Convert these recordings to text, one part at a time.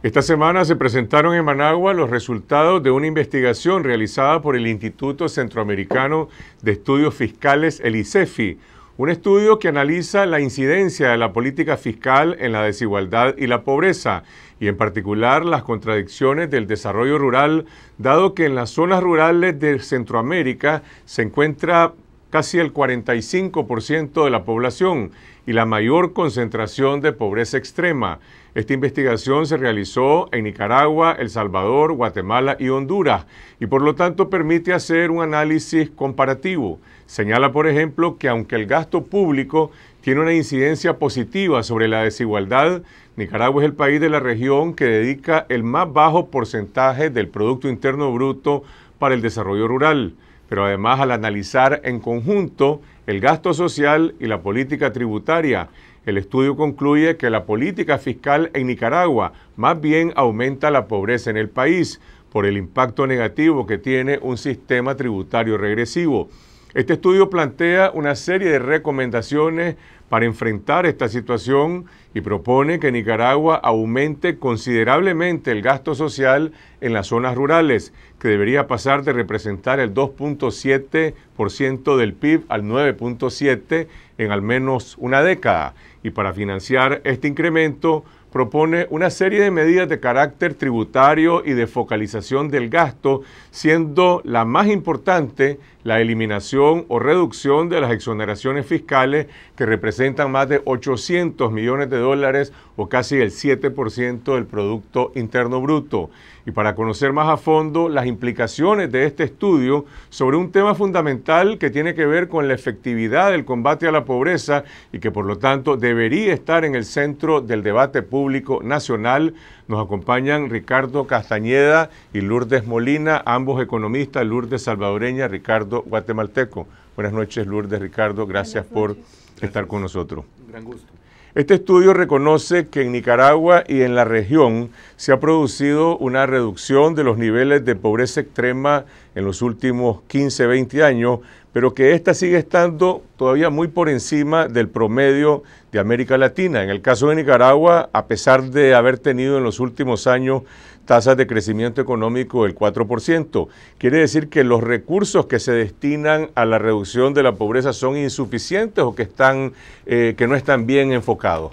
Esta semana se presentaron en Managua los resultados de una investigación realizada por el Instituto Centroamericano de Estudios Fiscales, el ICEFI, e un estudio que analiza la incidencia de la política fiscal en la desigualdad y la pobreza, y en particular las contradicciones del desarrollo rural, dado que en las zonas rurales de Centroamérica se encuentra casi el 45% de la población y la mayor concentración de pobreza extrema. Esta investigación se realizó en Nicaragua, El Salvador, Guatemala y Honduras y por lo tanto permite hacer un análisis comparativo. Señala, por ejemplo, que aunque el gasto público tiene una incidencia positiva sobre la desigualdad, Nicaragua es el país de la región que dedica el más bajo porcentaje del Producto Interno Bruto para el desarrollo rural pero además al analizar en conjunto el gasto social y la política tributaria. El estudio concluye que la política fiscal en Nicaragua más bien aumenta la pobreza en el país por el impacto negativo que tiene un sistema tributario regresivo. Este estudio plantea una serie de recomendaciones para enfrentar esta situación y propone que Nicaragua aumente considerablemente el gasto social en las zonas rurales, que debería pasar de representar el 2.7% del PIB al 9.7% en al menos una década. Y para financiar este incremento, propone una serie de medidas de carácter tributario y de focalización del gasto, siendo la más importante la eliminación o reducción de las exoneraciones fiscales que representan más de 800 millones de dólares o casi el 7% del Producto Interno Bruto. Y para conocer más a fondo las implicaciones de este estudio sobre un tema fundamental que tiene que ver con la efectividad del combate a la pobreza y que por lo tanto debería estar en el centro del debate público nacional, nos acompañan Ricardo Castañeda y Lourdes Molina, ambos economistas, Lourdes salvadoreña, Ricardo guatemalteco. Buenas noches, Lourdes, Ricardo, gracias por estar con nosotros. Un gran gusto. Este estudio reconoce que en Nicaragua y en la región se ha producido una reducción de los niveles de pobreza extrema en los últimos 15, 20 años, pero que esta sigue estando todavía muy por encima del promedio de América Latina. En el caso de Nicaragua, a pesar de haber tenido en los últimos años tasas de crecimiento económico del 4%. Quiere decir que los recursos que se destinan a la reducción de la pobreza son insuficientes o que, están, eh, que no están bien enfocados.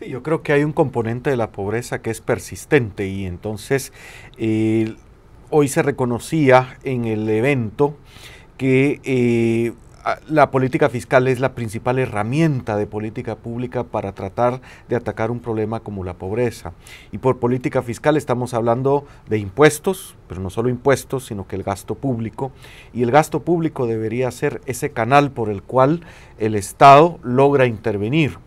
Sí, yo creo que hay un componente de la pobreza que es persistente y entonces eh, hoy se reconocía en el evento que eh, la política fiscal es la principal herramienta de política pública para tratar de atacar un problema como la pobreza. Y por política fiscal estamos hablando de impuestos, pero no solo impuestos, sino que el gasto público. Y el gasto público debería ser ese canal por el cual el Estado logra intervenir.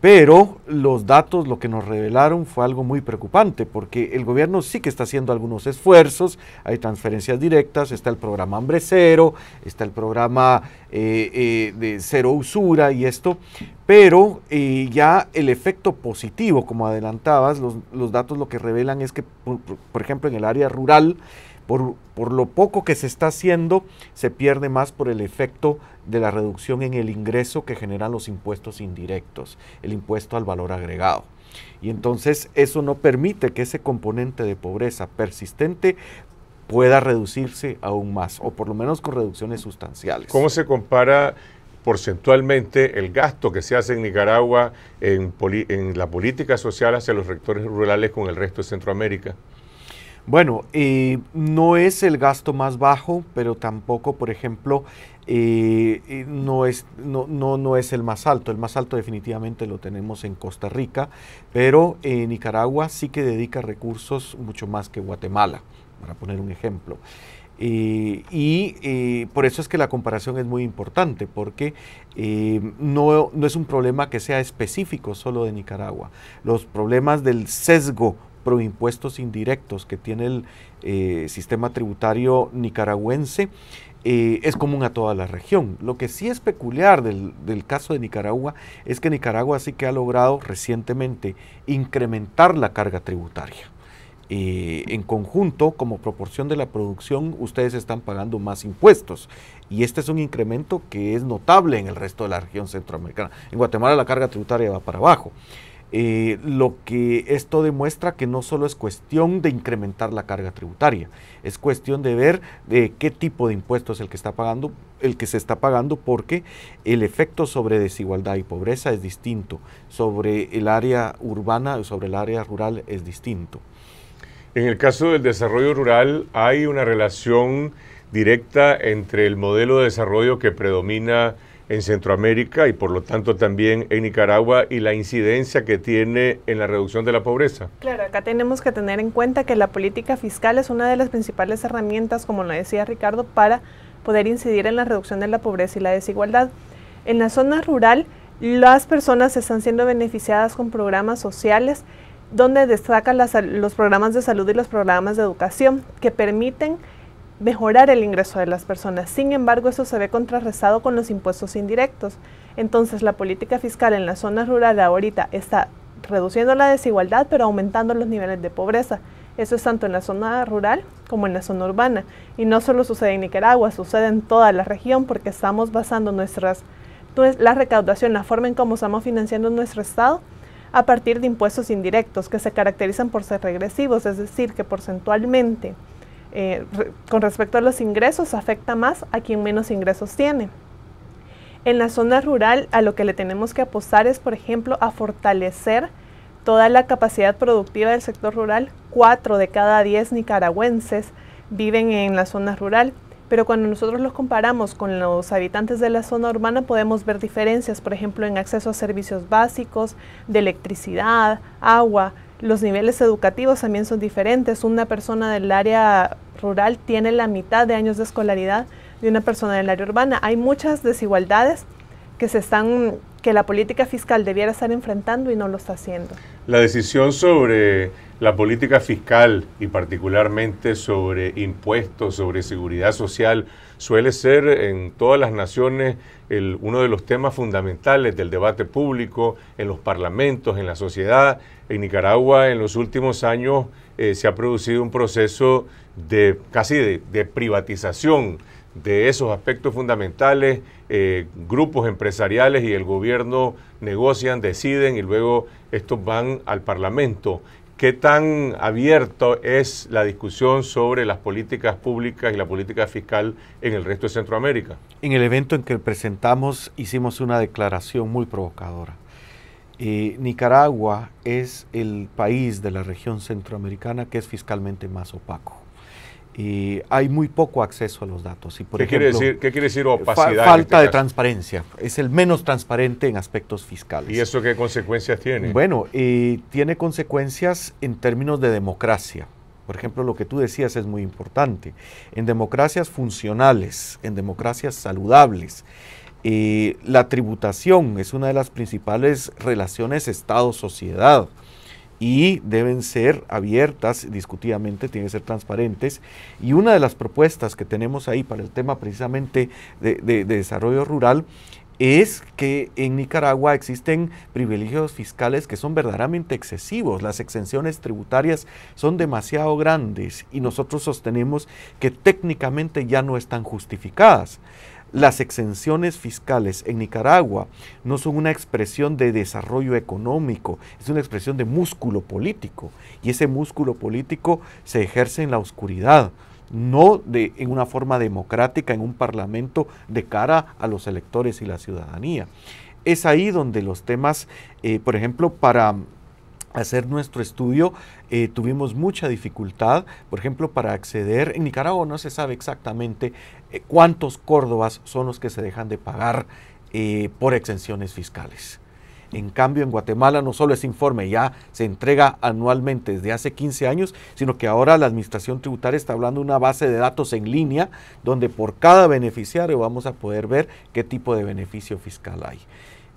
Pero los datos lo que nos revelaron fue algo muy preocupante, porque el gobierno sí que está haciendo algunos esfuerzos, hay transferencias directas, está el programa Hambre Cero, está el programa eh, eh, de Cero Usura y esto, pero eh, ya el efecto positivo, como adelantabas, los, los, datos lo que revelan es que, por ejemplo, en el área rural, por, lo poco que se está haciendo, se pierde más por el efecto de la reducción en el ingreso que generan los impuestos indirectos, el impuesto al valor agregado. Y entonces eso no permite que ese componente de pobreza persistente pueda reducirse aún más, o por lo menos con reducciones sustanciales. ¿Cómo se compara porcentualmente el gasto que se hace en Nicaragua en, en la política social hacia los rectores rurales con el resto de Centroamérica? Bueno, eh, no es el gasto más bajo, pero tampoco, por ejemplo, eh, eh, no, es, no, es el más alto. El más alto definitivamente lo tenemos en Costa Rica, pero Nicaragua sí que dedica recursos mucho más que Guatemala, para poner un ejemplo. y por eso es que la comparación es muy importante, porque no, no, es un problema que sea específico solo de Nicaragua. Los problemas del sesgo impuestos indirectos que tiene el eh, sistema tributario nicaragüense eh, es común a toda la región. Lo que sí es peculiar del, caso de Nicaragua es que Nicaragua sí que ha logrado recientemente incrementar la carga tributaria. Eh, en conjunto, como proporción de la producción, ustedes están pagando más impuestos. Y este es un incremento que es notable en el resto de la región centroamericana. En Guatemala la carga tributaria va para abajo. Eh, lo que esto demuestra que no solo es cuestión de incrementar la carga tributaria, es cuestión de ver de eh, qué tipo de impuestos es el que está pagando, el que se está pagando, porque el efecto sobre desigualdad y pobreza es distinto, sobre el área urbana, sobre el área rural es distinto. En el caso del desarrollo rural hay una relación directa entre el modelo de desarrollo que predomina en Centroamérica y por lo tanto también en Nicaragua y la incidencia que tiene en la reducción de la pobreza. Claro, acá tenemos que tener en cuenta que la política fiscal es una de las principales herramientas, como lo decía Ricardo, para poder incidir en la reducción de la pobreza y la desigualdad. En la zona rural, las personas están siendo beneficiadas con programas sociales donde destacan los programas de salud y los programas de educación que permiten mejorar el ingreso de las personas. Sin embargo, eso se ve contrarrestado con los impuestos indirectos. Entonces, la política fiscal en la zona rural ahorita está reduciendo la desigualdad, pero aumentando los niveles de pobreza. Eso es tanto en la zona rural como en la zona urbana. Y no solo sucede en Nicaragua, sucede en toda la región porque estamos basando nuestras, pues, la recaudación, la forma en cómo estamos financiando nuestro Estado a partir de impuestos indirectos que se caracterizan por ser regresivos, es decir, que porcentualmente eh, con respecto a los ingresos, afecta más a quien menos ingresos tiene. En la zona rural, a lo que le tenemos que apostar es, por ejemplo, a fortalecer toda la capacidad productiva del sector rural. Cuatro de cada diez nicaragüenses viven en la zona rural, pero cuando nosotros los comparamos con los habitantes de la zona urbana podemos ver diferencias, por ejemplo, en acceso a servicios básicos, de electricidad, agua, los niveles educativos también son diferentes. Una persona del área rural tiene la mitad de años de escolaridad de una persona del área urbana. Hay muchas desigualdades que se están que la política fiscal debiera estar enfrentando y no lo está haciendo. La decisión sobre la política fiscal y particularmente sobre impuestos, sobre seguridad social, suele ser en todas las naciones el, uno de los temas fundamentales del debate público, en los parlamentos, en la sociedad. En Nicaragua en los últimos años eh, se ha producido un proceso de casi de, privatización de esos aspectos fundamentales, eh, grupos empresariales y el gobierno negocian, deciden y luego estos van al Parlamento qué tan abierto es la discusión sobre las políticas públicas y la política fiscal en el resto de Centroamérica. En el evento en que presentamos hicimos una declaración muy provocadora. Eh, Nicaragua es el país de la región centroamericana que es fiscalmente más opaco y hay muy poco acceso a los datos. ¿Qué, quiere decir, ¿Qué quiere decir eh, opacidad? Este falta de transparencia. Es el menos transparente en aspectos fiscales. ¿Y eso qué consecuencias tiene? Bueno, tiene consecuencias en términos de democracia. Por ejemplo, lo que tú decías es muy importante. En democracias funcionales, en democracias saludables, eh, la tributación es una de las principales relaciones Estado-sociedad y deben ser abiertas, discutidamente, tienen que ser transparentes. Y una de las propuestas que tenemos ahí para el tema precisamente de, de desarrollo rural es que en Nicaragua existen privilegios fiscales que son verdaderamente excesivos, las exenciones tributarias son demasiado grandes y nosotros sostenemos que técnicamente ya no están justificadas. Las exenciones fiscales en Nicaragua no son una expresión de desarrollo económico, es una expresión de músculo político. Y ese músculo político se ejerce en la oscuridad, no de, en una forma democrática, en un parlamento de cara a los electores y la ciudadanía. Es ahí donde los temas, eh, por ejemplo, para hacer nuestro estudio eh, tuvimos mucha dificultad, por ejemplo, para acceder, en Nicaragua no se sabe exactamente eh, cuántos córdobas son los que se dejan de pagar eh, por exenciones fiscales. En cambio, en Guatemala no solo ese informe ya se entrega anualmente desde hace 15 años, sino que ahora la Administración Tributaria está hablando de una base de datos en línea donde por cada beneficiario vamos a poder ver qué tipo de beneficio fiscal hay.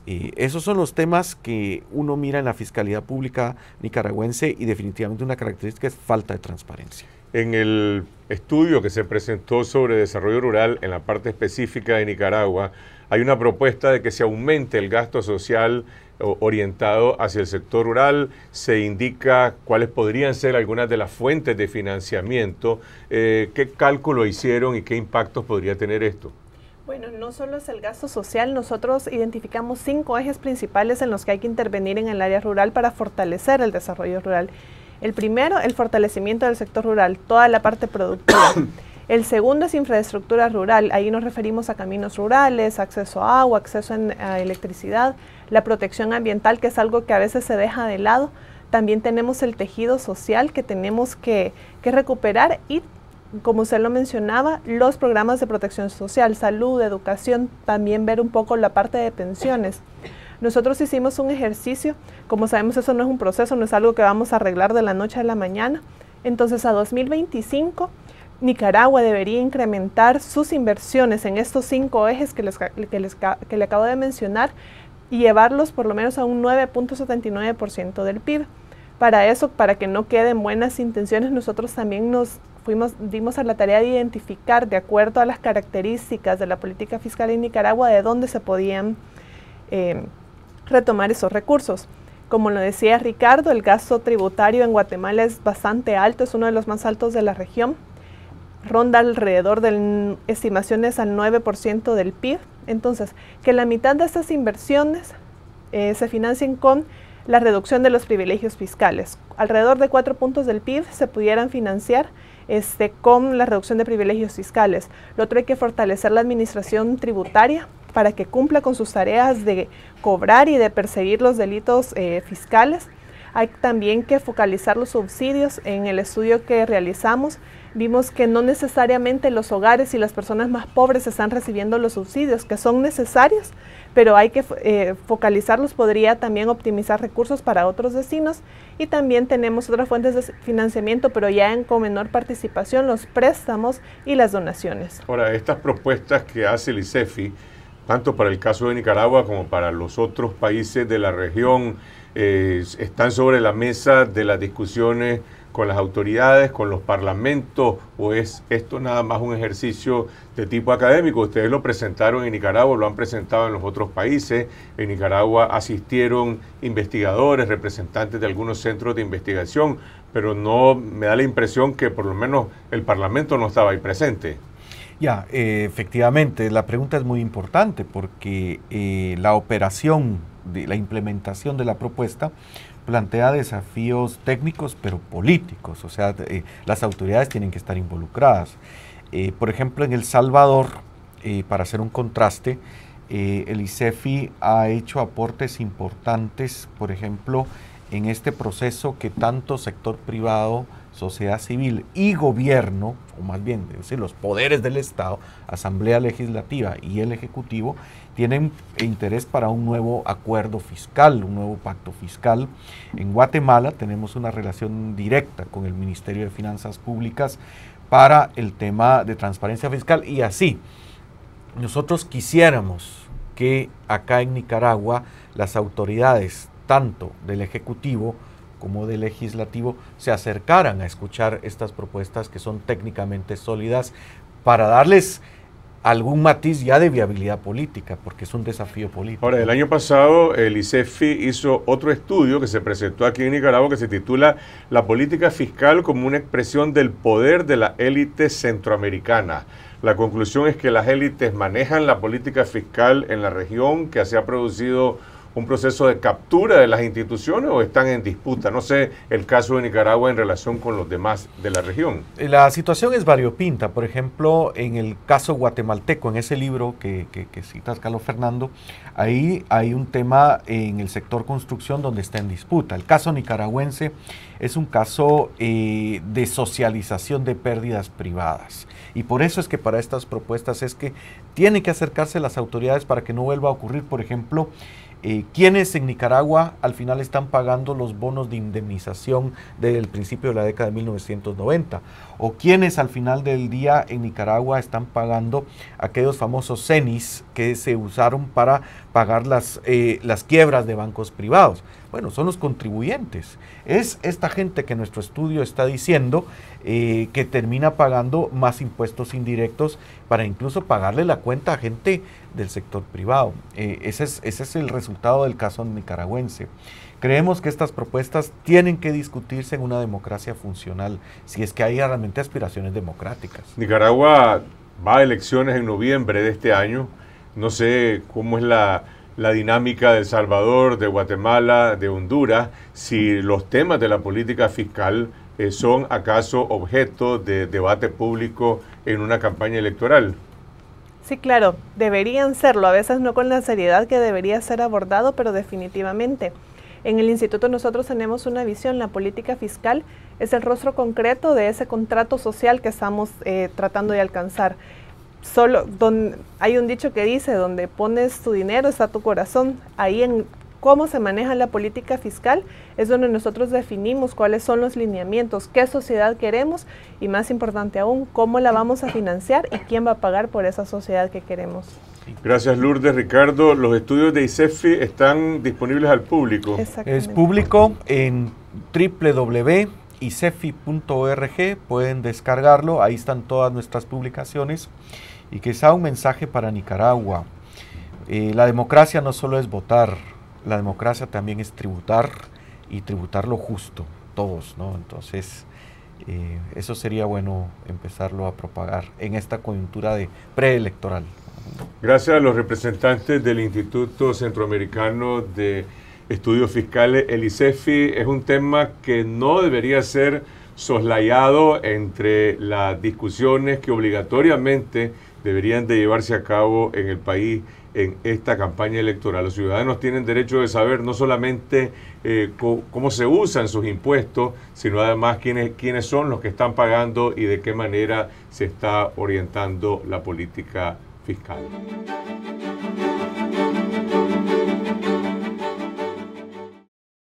Y esos son los temas que uno mira en la fiscalidad Pública nicaragüense y definitivamente una característica es falta de transparencia. En el estudio que se presentó sobre desarrollo rural en la parte específica de Nicaragua, hay una propuesta de que se aumente el gasto social orientado hacia el sector rural, se indica cuáles podrían ser algunas de las fuentes de financiamiento, eh, qué cálculo hicieron y qué impactos podría tener esto. Bueno, no solo es el gasto social, nosotros identificamos cinco ejes principales en los que hay que intervenir en el área rural para fortalecer el desarrollo rural. El primero, el fortalecimiento del sector rural, toda la parte productiva. El segundo es infraestructura rural, ahí nos referimos a caminos rurales, acceso a agua, acceso a electricidad, la protección ambiental, que es algo que a veces se deja de lado. También tenemos el tejido social que tenemos que, que recuperar y como usted lo mencionaba, los programas de protección social, salud, educación, también ver un poco la parte de pensiones. Nosotros hicimos un ejercicio, como sabemos eso no es un proceso, no es algo que vamos a arreglar de la noche a la mañana. Entonces a 2025 Nicaragua debería incrementar sus inversiones en estos cinco ejes que, que, que le acabo de mencionar y llevarlos por lo menos a un 9.79% del PIB. Para eso, para que no queden buenas intenciones, nosotros también nos fuimos, dimos a la tarea de identificar, de acuerdo a las características de la política fiscal en Nicaragua, de dónde se podían eh, retomar esos recursos. Como lo decía Ricardo, el gasto tributario en Guatemala es bastante alto, es uno de los más altos de la región. Ronda alrededor de estimaciones al 9% del PIB. Entonces, que la mitad de estas inversiones eh, se financien con la reducción de los privilegios fiscales. Alrededor de cuatro puntos del PIB se pudieran financiar este, con la reducción de privilegios fiscales. Lo otro hay que fortalecer la administración tributaria para que cumpla con sus tareas de cobrar y de perseguir los delitos eh, fiscales hay también que focalizar los subsidios. En el estudio que realizamos vimos que no necesariamente los hogares y las personas más pobres están recibiendo los subsidios, que son necesarios, pero hay que eh, focalizarlos. Podría también optimizar recursos para otros destinos y también tenemos otras fuentes de financiamiento, pero ya en, con menor participación, los préstamos y las donaciones. Ahora, estas propuestas que hace el ICEFI, tanto para el caso de Nicaragua como para los otros países de la región, eh, están sobre la mesa de las discusiones con las autoridades, con los parlamentos, o es esto nada más un ejercicio de tipo académico? Ustedes lo presentaron en Nicaragua, lo han presentado en los otros países. En Nicaragua asistieron investigadores, representantes de algunos centros de investigación, pero no me da la impresión que por lo menos el parlamento no estaba ahí presente. Ya, eh, efectivamente, la pregunta es muy importante porque eh, la operación, de la implementación de la propuesta plantea desafíos técnicos pero políticos, o sea, eh, las autoridades tienen que estar involucradas. por ejemplo, en El Salvador, para hacer un contraste, el ICEFI ha hecho aportes importantes, por ejemplo, en este proceso que tanto sector privado sociedad civil y gobierno, o más bien decir, los poderes del Estado, Asamblea Legislativa y el Ejecutivo, tienen interés para un nuevo acuerdo fiscal, un nuevo pacto fiscal. En Guatemala tenemos una relación directa con el Ministerio de Finanzas Públicas para el tema de transparencia fiscal y así. Nosotros quisiéramos que acá en Nicaragua las autoridades, tanto del Ejecutivo, como de legislativo se acercaran a escuchar estas propuestas que son técnicamente sólidas para darles algún matiz ya de viabilidad política, porque es un desafío político. Ahora, el año pasado el ICEFI hizo otro estudio que se presentó aquí en Nicaragua que se titula La política fiscal como una expresión del poder de la élite centroamericana. La conclusión es que las élites manejan la política fiscal en la región, que se ha producido un proceso de captura de las instituciones o están en disputa? No sé el caso de Nicaragua en relación con los demás de la región. Eh, la situación es variopinta. Por ejemplo, en el caso guatemalteco, en ese libro que, cita citas, Carlos Fernando, ahí hay un tema en el sector construcción donde está en disputa. El caso nicaragüense es un caso eh, de socialización de pérdidas privadas. Y por eso es que para estas propuestas es que tienen que acercarse las autoridades para que no vuelva a ocurrir, por ejemplo, eh, quiénes en Nicaragua al final están pagando los bonos de indemnización del principio de la década de 1990, o quiénes al final del día en Nicaragua están pagando aquellos famosos CENIS que se usaron para pagar las eh, quiebras de bancos privados. Bueno, son los contribuyentes. Es esta gente que nuestro estudio está diciendo eh, que termina pagando más impuestos indirectos para incluso pagarle la cuenta a gente del sector privado. Eh, ese es el resultado del caso nicaragüense. Creemos que estas propuestas tienen que discutirse en una democracia funcional, si es que hay realmente aspiraciones democráticas. Nicaragua va a elecciones en noviembre de este año. No sé cómo es la la dinámica de El Salvador, de Guatemala, de Honduras, si los temas de la política fiscal eh, son acaso objeto de debate público en una campaña electoral. Sí, claro, deberían serlo, a veces no con la seriedad que debería ser abordado, pero definitivamente. En el instituto nosotros tenemos una visión, la política fiscal es el rostro concreto de ese contrato social que estamos eh, tratando de alcanzar solo don, hay un dicho que dice, donde pones tu dinero está tu corazón. Ahí en cómo se maneja la política fiscal es donde nosotros definimos cuáles son los lineamientos, qué sociedad queremos y más importante aún, cómo la vamos a financiar y quién va a pagar por esa sociedad que queremos. Gracias Lourdes, Ricardo. Los estudios de ICEFI están disponibles al público. Es público en www.icefi.org, pueden descargarlo, ahí están todas nuestras publicaciones y sea un mensaje para Nicaragua. Eh, la democracia no solo es votar, la democracia también es tributar y tributar lo justo, todos, ¿no? Entonces, eh, eso sería bueno empezarlo a propagar en esta coyuntura de preelectoral. Gracias a los representantes del Instituto Centroamericano de Estudios Fiscales, el ICEFI e es un tema que no debería ser soslayado entre las discusiones que obligatoriamente deberían de llevarse a cabo en el país en esta campaña electoral. Los ciudadanos tienen derecho de saber no solamente eh, cómo se usan sus impuestos, sino además quiénes son los que están pagando y de qué manera se está orientando la política fiscal.